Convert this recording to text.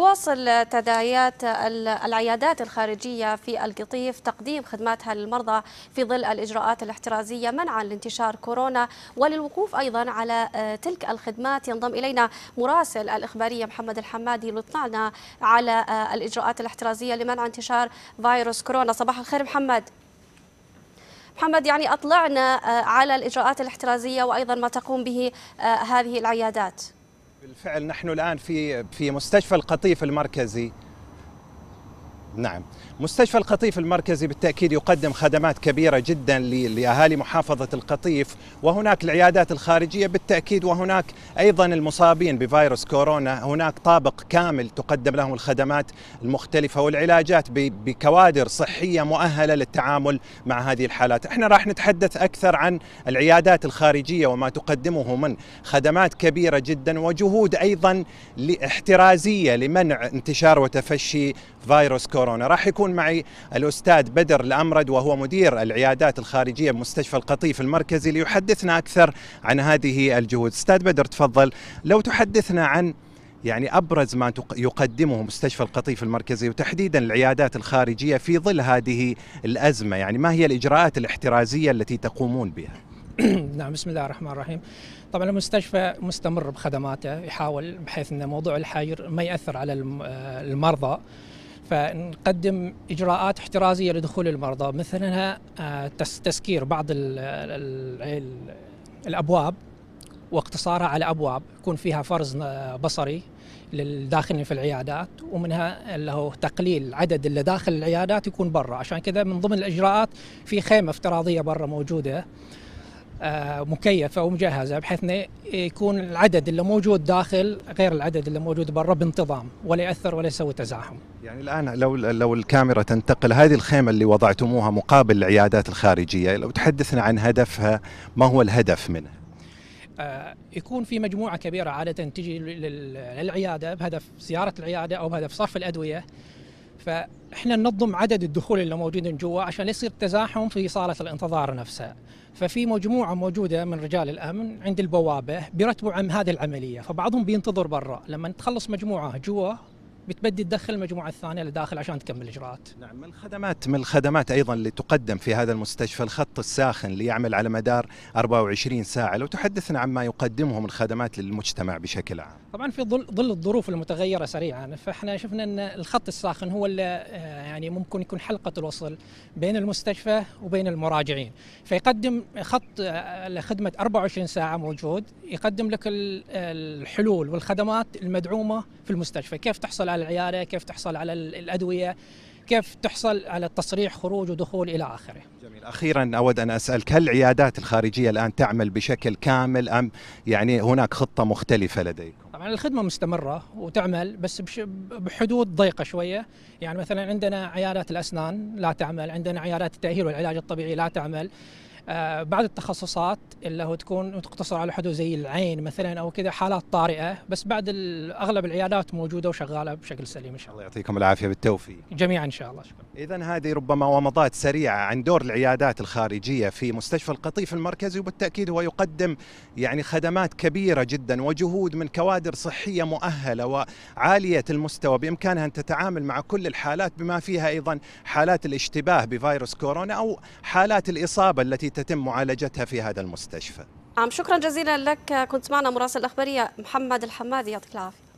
تواصل تداعيات العيادات الخارجية في القطيف تقديم خدماتها للمرضى في ظل الإجراءات الاحترازية منعا لانتشار كورونا وللوقوف أيضا على آه، تلك الخدمات ينضم إلينا مراسل الإخبارية محمد الحمادي لطلعنا على آه، الإجراءات الاحترازية لمنع انتشار فيروس كورونا صباح الخير محمد محمد يعني أطلعنا آه، على الإجراءات الاحترازية وأيضا ما تقوم به هذه العيادات بالفعل نحن الان في في مستشفى القطيف المركزي نعم مستشفى القطيف المركزي بالتأكيد يقدم خدمات كبيرة جدا لأهالي محافظة القطيف وهناك العيادات الخارجية بالتأكيد وهناك أيضا المصابين بفيروس كورونا هناك طابق كامل تقدم لهم الخدمات المختلفة والعلاجات بكوادر صحية مؤهلة للتعامل مع هذه الحالات احنا راح نتحدث أكثر عن العيادات الخارجية وما تقدمه من خدمات كبيرة جدا وجهود أيضا احترازية لمنع انتشار وتفشي فيروس كورونا كورونا راح يكون معي الأستاذ بدر الأمرد وهو مدير العيادات الخارجية بمستشفى القطيف المركزي ليحدثنا أكثر عن هذه الجهود أستاذ بدر تفضل لو تحدثنا عن يعني ابرز ما يقدمه مستشفى القطيف المركزي وتحديدا العيادات الخارجيه في ظل هذه الازمه، يعني ما هي الاجراءات الاحترازيه التي تقومون بها؟ نعم بسم الله الرحمن الرحيم. طبعا المستشفى مستمر بخدماته يحاول بحيث ان موضوع الحجر ما ياثر على آه، المرضى فنقدم اجراءات احترازيه لدخول المرضى مثلا آه، تسكير بعض الابواب واقتصارها على ابواب يكون فيها فرز آه، بصري للداخلين في العيادات ومنها اللي هو تقليل عدد اللي داخل العيادات يكون برا عشان كذا من ضمن الاجراءات في خيمه افتراضيه برا موجوده آه، مكيفه ومجهزه بحيث انه يكون العدد اللي موجود داخل غير العدد اللي موجود برا بانتظام ولا ياثر ولا يسوي تزاحم. يعني الان لو لو الكاميرا تنتقل هذه الخيمه اللي وضعتموها مقابل العيادات الخارجيه لو تحدثنا عن هدفها ما هو الهدف منها؟ آه، يكون في مجموعه كبيره عاده تجي للعياده بهدف زياره العياده او بهدف صرف الادويه فاحنا ننظم عدد الدخول اللي موجودين جوا عشان يصير تزاحم في صاله الانتظار نفسها ففي مجموعه موجوده من رجال الامن عند البوابه بيرتبوا عن هذه العمليه فبعضهم بينتظر برا لما تخلص مجموعه جوا بتبدي تدخل المجموعه الثانيه لداخل عشان تكمل الاجراءات. نعم من الخدمات من الخدمات ايضا اللي تقدم في هذا المستشفى الخط الساخن اللي يعمل على مدار 24 ساعه لو تحدثنا عن ما يقدمه من خدمات للمجتمع بشكل عام. طبعا في ظل ظل الظروف المتغيره سريعا فاحنا شفنا ان الخط الساخن هو اللي آه، يعني ممكن يكون حلقه الوصل بين المستشفى وبين المراجعين فيقدم خط آه، لخدمه 24 ساعه موجود يقدم لك الحلول والخدمات المدعومه في المستشفى كيف تحصل على العياده كيف تحصل على الادويه كيف تحصل على التصريح خروج ودخول الى اخره. جميل، اخيرا اود ان اسالك هل العيادات الخارجيه الان تعمل بشكل كامل ام يعني هناك خطه مختلفه لديكم؟ طبعا الخدمه مستمره وتعمل بس بحدود ضيقه شويه، يعني مثلا عندنا عيادات الاسنان لا تعمل، عندنا عيادات التاهيل والعلاج الطبيعي لا تعمل. آه، بعض التخصصات اللي هو تكون تقتصر على حدود زي العين مثلا او كذا حالات طارئه بس بعد اغلب العيادات موجوده وشغاله بشكل سليم ان شاء الله الله يعطيكم العافيه بالتوفيق جميعا ان شاء الله شكرا اذا هذه ربما ومضات سريعه عن دور العيادات الخارجيه في مستشفى القطيف المركزي وبالتاكيد هو يقدم يعني خدمات كبيره جدا وجهود من كوادر صحيه مؤهله وعاليه المستوى بامكانها ان تتعامل مع كل الحالات بما فيها ايضا حالات الاشتباه بفيروس كورونا او حالات الاصابه التي تتم معالجتها في هذا المستشفى شكرا جزيلا لك كنت معنا مراسل الأخبارية محمد الحمادي يعطيك العافية